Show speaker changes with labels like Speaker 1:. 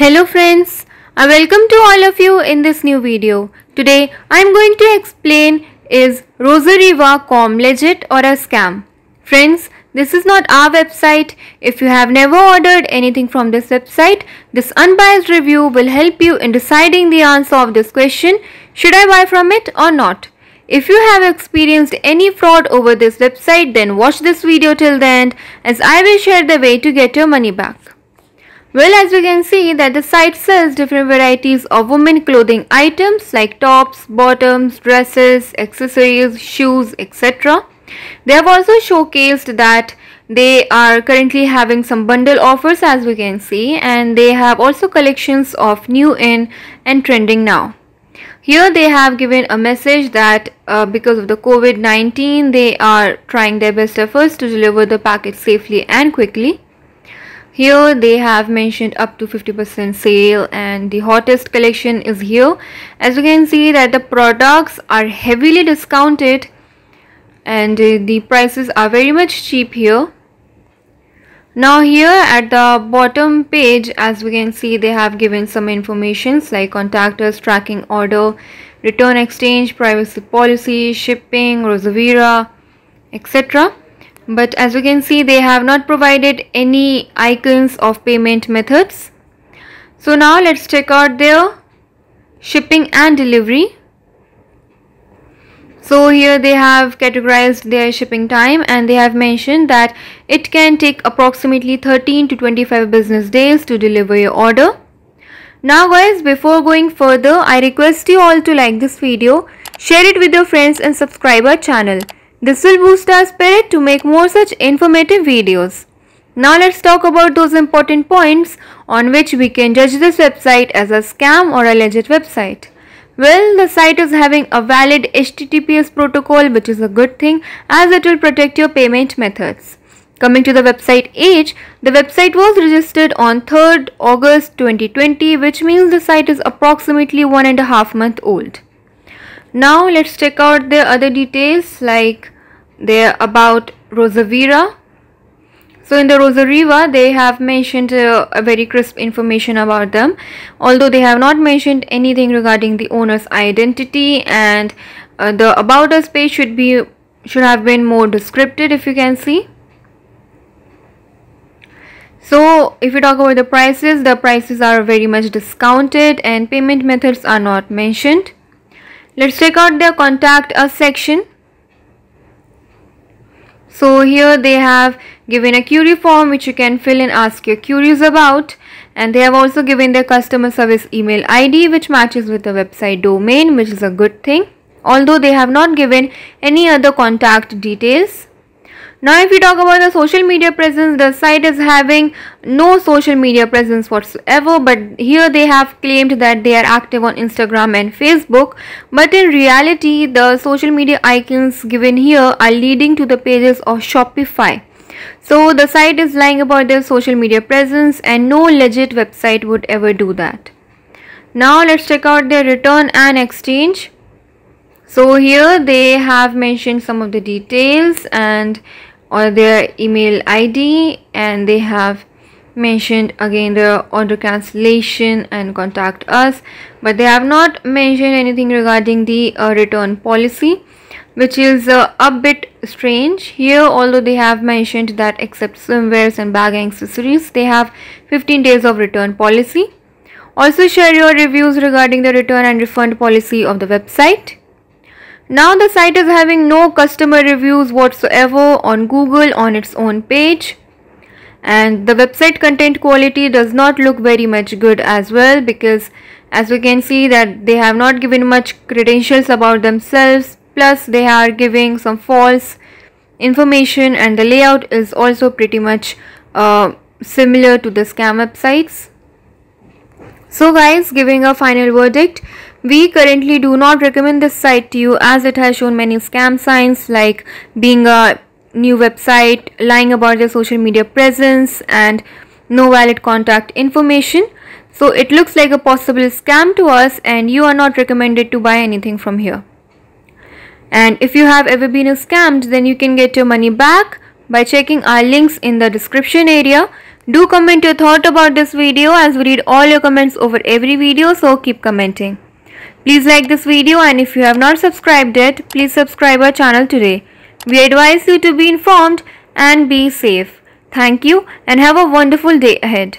Speaker 1: Hello friends, I welcome to all of you in this new video. Today I am going to explain is Rosariva com legit or a scam. Friends, this is not our website. If you have never ordered anything from this website, this unbiased review will help you in deciding the answer of this question, should I buy from it or not. If you have experienced any fraud over this website then watch this video till the end as I will share the way to get your money back. Well, as we can see that the site sells different varieties of women clothing items like tops, bottoms, dresses, accessories, shoes, etc. They have also showcased that they are currently having some bundle offers as we can see and they have also collections of new in and trending now. Here they have given a message that uh, because of the COVID-19 they are trying their best efforts to deliver the package safely and quickly here they have mentioned up to 50% sale and the hottest collection is here as you can see that the products are heavily discounted and the prices are very much cheap here now here at the bottom page as we can see they have given some informations like contact us tracking order return exchange privacy policy shipping Rosavira, etc but as you can see they have not provided any icons of payment methods so now let's check out their shipping and delivery so here they have categorized their shipping time and they have mentioned that it can take approximately 13 to 25 business days to deliver your order now guys before going further i request you all to like this video share it with your friends and subscribe our channel this will boost our spirit to make more such informative videos. Now let's talk about those important points on which we can judge this website as a scam or a legit website. Well, the site is having a valid HTTPS protocol which is a good thing as it will protect your payment methods. Coming to the website age, the website was registered on 3rd August 2020 which means the site is approximately one and a half month old. Now let's check out the other details like they're about Rosavira. So in the Rosariva, they have mentioned uh, a very crisp information about them. Although they have not mentioned anything regarding the owner's identity and uh, the about us page should be should have been more descriptive if you can see. So if you talk about the prices, the prices are very much discounted and payment methods are not mentioned. Let's check out their contact us uh, section. So here they have given a query form which you can fill and ask your queries about and they have also given their customer service email ID which matches with the website domain which is a good thing although they have not given any other contact details now if we talk about the social media presence, the site is having no social media presence whatsoever but here they have claimed that they are active on Instagram and Facebook but in reality the social media icons given here are leading to the pages of Shopify. So the site is lying about their social media presence and no legit website would ever do that. Now let's check out their return and exchange so here they have mentioned some of the details and or uh, their email id and they have mentioned again the order cancellation and contact us but they have not mentioned anything regarding the uh, return policy which is uh, a bit strange here although they have mentioned that except swimwears and bag accessories they have 15 days of return policy also share your reviews regarding the return and refund policy of the website now the site is having no customer reviews whatsoever on Google on its own page and the website content quality does not look very much good as well because as we can see that they have not given much credentials about themselves plus they are giving some false information and the layout is also pretty much uh, similar to the scam websites. So guys, giving a final verdict, we currently do not recommend this site to you as it has shown many scam signs like being a new website, lying about their social media presence and no valid contact information. So it looks like a possible scam to us and you are not recommended to buy anything from here. And if you have ever been scammed then you can get your money back by checking our links in the description area. Do comment your thought about this video as we read all your comments over every video so keep commenting. Please like this video and if you have not subscribed it, please subscribe our channel today. We advise you to be informed and be safe. Thank you and have a wonderful day ahead.